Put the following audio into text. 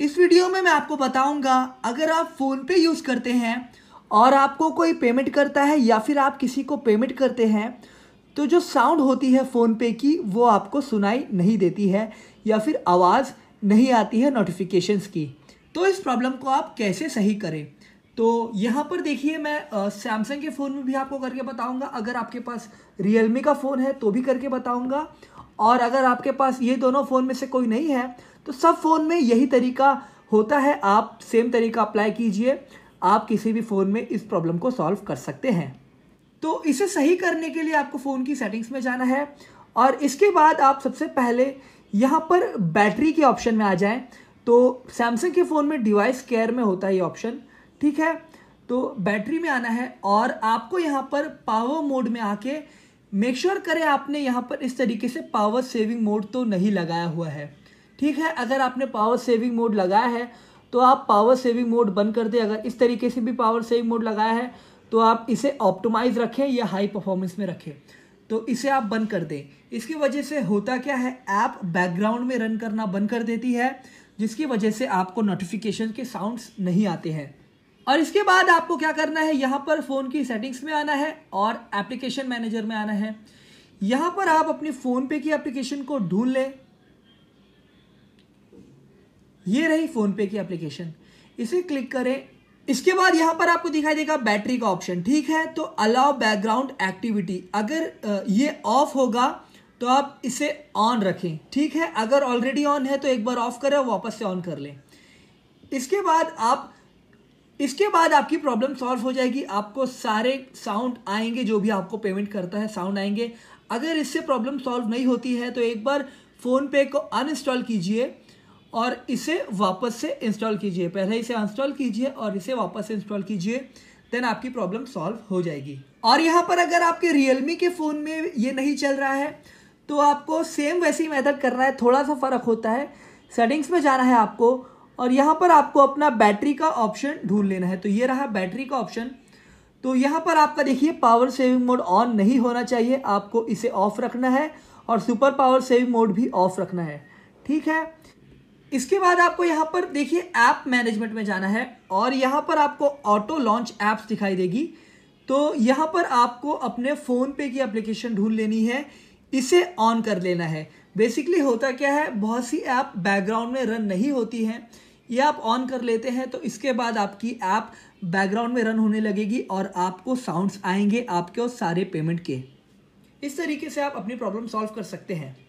इस वीडियो में मैं आपको बताऊंगा अगर आप फ़ोनपे यूज़ करते हैं और आपको कोई पेमेंट करता है या फिर आप किसी को पेमेंट करते हैं तो जो साउंड होती है फ़ोनपे की वो आपको सुनाई नहीं देती है या फिर आवाज़ नहीं आती है नोटिफिकेशंस की तो इस प्रॉब्लम को आप कैसे सही करें तो यहाँ पर देखिए मैं सैमसंग के फ़ोन में भी आपको करके बताऊँगा अगर आपके पास रियलमी का फ़ोन है तो भी करके बताऊँगा और अगर आपके पास ये दोनों फ़ोन में से कोई नहीं है तो सब फ़ोन में यही तरीका होता है आप सेम तरीका अप्लाई कीजिए आप किसी भी फ़ोन में इस प्रॉब्लम को सॉल्व कर सकते हैं तो इसे सही करने के लिए आपको फ़ोन की सेटिंग्स में जाना है और इसके बाद आप सबसे पहले यहाँ पर बैटरी के ऑप्शन में आ जाएँ तो सैमसंग के फ़ोन में डिवाइस केयर में होता है ये ऑप्शन ठीक है तो बैटरी में आना है और आपको यहाँ पर पावर मोड में आके मेक श्योर sure करें आपने यहाँ पर इस तरीके से पावर सेविंग मोड तो नहीं लगाया हुआ है ठीक है अगर आपने पावर सेविंग मोड लगाया है तो आप पावर सेविंग मोड बंद कर दें अगर इस तरीके से भी पावर सेविंग मोड लगाया है तो आप इसे ऑप्टोमाइज रखें या हाई परफॉर्मेंस में रखें तो इसे आप बंद कर दें इसकी वजह से होता क्या है ऐप बैकग्राउंड में रन करना बंद कर देती है जिसकी वजह से आपको नोटिफिकेशन के साउंड्स नहीं आते हैं और इसके बाद आपको क्या करना है यहां पर फ़ोन की सेटिंग्स में आना है और एप्लीकेशन मैनेजर में आना है यहां पर आप अपने फ़ोन पे की एप्लीकेशन को ढूंढ लें ये रही फ़ोन पे की एप्लीकेशन इसे क्लिक करें इसके बाद यहां पर आपको दिखाई देगा बैटरी का ऑप्शन ठीक है तो अलाउ बैकग्राउंड एक्टिविटी अगर ये ऑफ होगा तो आप इसे ऑन रखें ठीक है अगर ऑलरेडी ऑन है तो एक बार ऑफ करें वापस से ऑन कर लें इसके बाद आप इसके बाद आपकी प्रॉब्लम सॉल्व हो जाएगी आपको सारे साउंड आएंगे जो भी आपको पेमेंट करता है साउंड आएंगे अगर इससे प्रॉब्लम सॉल्व नहीं होती है तो एक बार फ़ोन पे को अनइंस्टॉल कीजिए और इसे वापस से इंस्टॉल कीजिए पहले इसे अनस्टॉल कीजिए और इसे वापस से इंस्टॉल कीजिए देन आपकी प्रॉब्लम सॉल्व हो जाएगी और यहाँ पर अगर आपके रियलमी के फ़ोन में ये नहीं चल रहा है तो आपको सेम वैसी मेथड करना है थोड़ा सा फ़र्क होता है सेटिंग्स में जाना है आपको और यहाँ पर आपको अपना बैटरी का ऑप्शन ढूंढ लेना है तो ये रहा बैटरी का ऑप्शन तो यहाँ पर आपका देखिए पावर सेविंग मोड ऑन नहीं होना चाहिए आपको इसे ऑफ रखना है और सुपर पावर सेविंग मोड भी ऑफ रखना है ठीक है इसके बाद आपको यहाँ पर देखिए ऐप मैनेजमेंट में जाना है और यहाँ पर आपको ऑटो लॉन्च ऐप्स दिखाई देगी तो यहाँ पर आपको अपने फ़ोन पे की एप्लीकेशन ढूंढ लेनी है इसे ऑन कर लेना है बेसिकली होता क्या है बहुत सी ऐप बैकग्राउंड में रन नहीं होती हैं ये आप ऑन कर लेते हैं तो इसके बाद आपकी ऐप आप बैकग्राउंड में रन होने लगेगी और आपको साउंड्स आएंगे आपके और सारे पेमेंट के इस तरीके से आप अपनी प्रॉब्लम सॉल्व कर सकते हैं